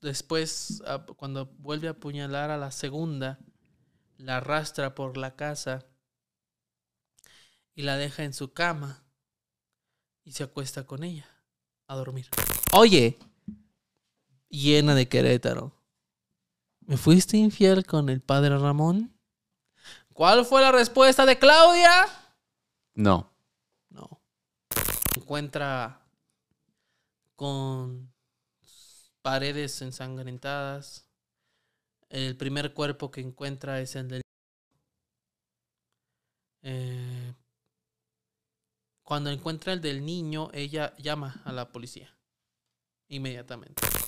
Después, cuando vuelve a apuñalar a la segunda, la arrastra por la casa y la deja en su cama y se acuesta con ella a dormir. Oye, llena de Querétaro, ¿me fuiste infiel con el padre Ramón? ¿Cuál fue la respuesta de Claudia? No. No. encuentra con paredes ensangrentadas. El primer cuerpo que encuentra es el del... niño. Eh, cuando encuentra el del niño, ella llama a la policía inmediatamente.